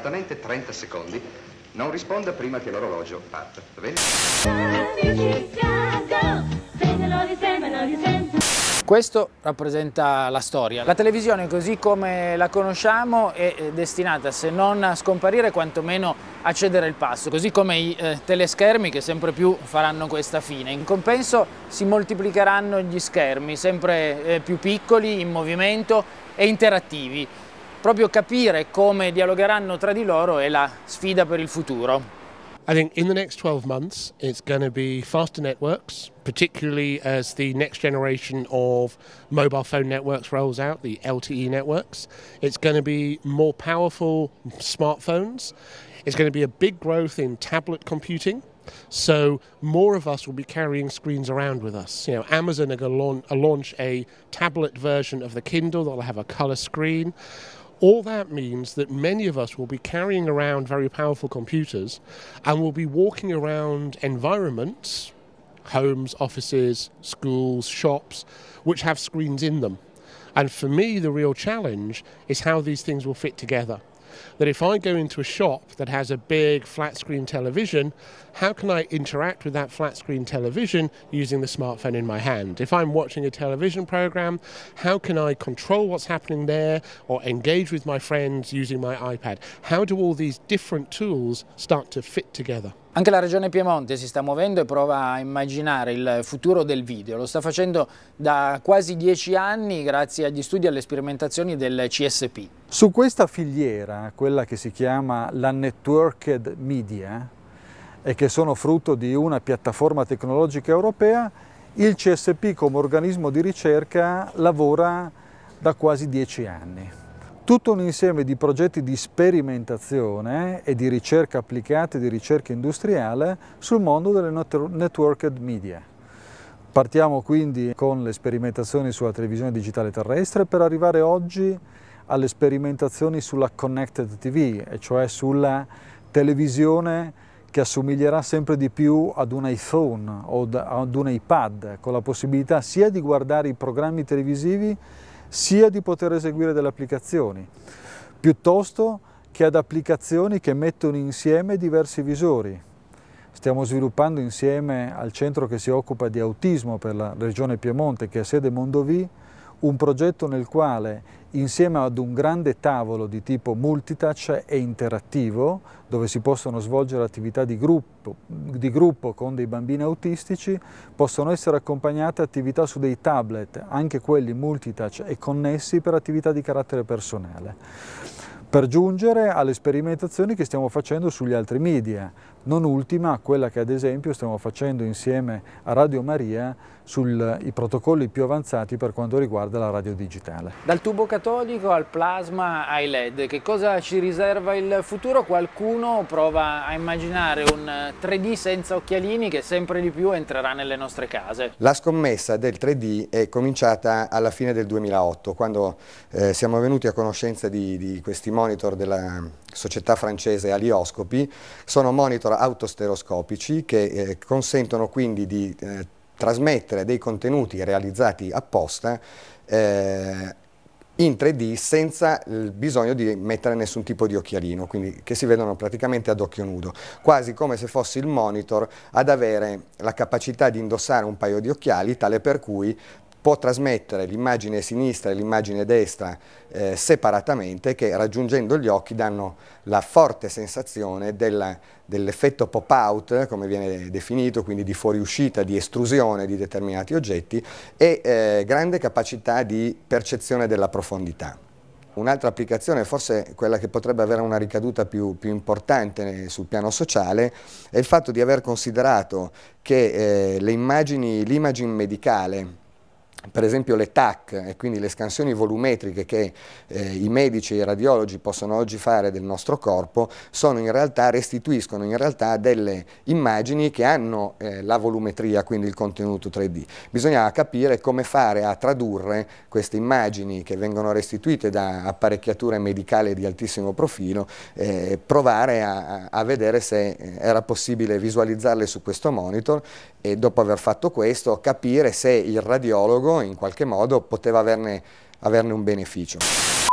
esattamente 30 secondi. Non risponda prima che l'orologio parta, va bene? Questo rappresenta la storia. La televisione così come la conosciamo è eh, destinata se non a scomparire quantomeno a cedere il passo, così come i eh, teleschermi che sempre più faranno questa fine. In compenso si moltiplicheranno gli schermi, sempre eh, più piccoli, in movimento e interattivi. proprio capire come dialogheranno tra di loro è la sfida per il futuro. I think in the next 12 months, it's going to be faster networks, particularly as the next generation of mobile phone networks rolls out, the LTE networks. It's going to be more powerful smartphones. It's going to be a big growth in tablet computing. So more of us will be carrying screens around with us. You know, Amazon are going to launch a tablet version of the Kindle that'll have a color screen. All that means that many of us will be carrying around very powerful computers and will be walking around environments, homes, offices, schools, shops, which have screens in them. And for me, the real challenge is how these things will fit together that if I go into a shop that has a big flat screen television, how can I interact with that flat screen television using the smartphone in my hand? If I'm watching a television program, how can I control what's happening there or engage with my friends using my iPad? How do all these different tools start to fit together? Anche la Regione Piemonte si sta muovendo e prova a immaginare il futuro del video. Lo sta facendo da quasi dieci anni grazie agli studi e alle sperimentazioni del CSP. Su questa filiera, quella che si chiama la Networked Media, e che sono frutto di una piattaforma tecnologica europea, il CSP come organismo di ricerca lavora da quasi dieci anni tutto un insieme di progetti di sperimentazione e di ricerca applicata e di ricerca industriale sul mondo delle networked media. Partiamo quindi con le sperimentazioni sulla televisione digitale terrestre per arrivare oggi alle sperimentazioni sulla connected TV, e cioè sulla televisione che assomiglierà sempre di più ad un iPhone o ad un iPad, con la possibilità sia di guardare i programmi televisivi sia di poter eseguire delle applicazioni, piuttosto che ad applicazioni che mettono insieme diversi visori. Stiamo sviluppando insieme al centro che si occupa di autismo per la regione Piemonte, che ha sede Mondovì, un progetto nel quale insieme ad un grande tavolo di tipo multitouch e interattivo dove si possono svolgere attività di gruppo, di gruppo, con dei bambini autistici, possono essere accompagnate attività su dei tablet, anche quelli multitouch e connessi per attività di carattere personale per giungere alle sperimentazioni che stiamo facendo sugli altri media, non ultima quella che ad esempio stiamo facendo insieme a Radio Maria sui protocolli più avanzati per quanto riguarda la radio digitale. Dal tubo catodico al plasma ai LED, che cosa ci riserva il futuro? Qualcuno prova a immaginare un 3D senza occhialini che sempre di più entrerà nelle nostre case. La scommessa del 3D è cominciata alla fine del 2008, quando eh, siamo venuti a conoscenza di, di questi monitor della società francese Alioscopi, sono monitor autostereoscopici che eh, consentono quindi di eh, trasmettere dei contenuti realizzati apposta eh, in 3D senza il bisogno di mettere nessun tipo di occhialino, quindi che si vedono praticamente ad occhio nudo, quasi come se fosse il monitor ad avere la capacità di indossare un paio di occhiali, tale per cui può trasmettere l'immagine sinistra e l'immagine destra eh, separatamente che raggiungendo gli occhi danno la forte sensazione dell'effetto pop-out, come viene definito, quindi di fuoriuscita, di estrusione di determinati oggetti e eh, grande capacità di percezione della profondità. Un'altra applicazione, forse quella che potrebbe avere una ricaduta più, più, importante sul piano sociale, è il fatto di aver considerato che eh, l'immagine medicale per esempio le TAC e quindi le scansioni volumetriche che eh, i medici e i radiologi possono oggi fare del nostro corpo in realtà, restituiscono in realtà delle immagini che hanno eh, la volumetria, quindi il contenuto 3D. Bisogna capire come fare a tradurre queste immagini che vengono restituite da apparecchiature medicali di altissimo profilo, eh, provare a, a vedere se eh, era possibile visualizzarle su questo monitor e dopo aver fatto questo capire se il radiologo in qualche modo poteva averne, averne un beneficio.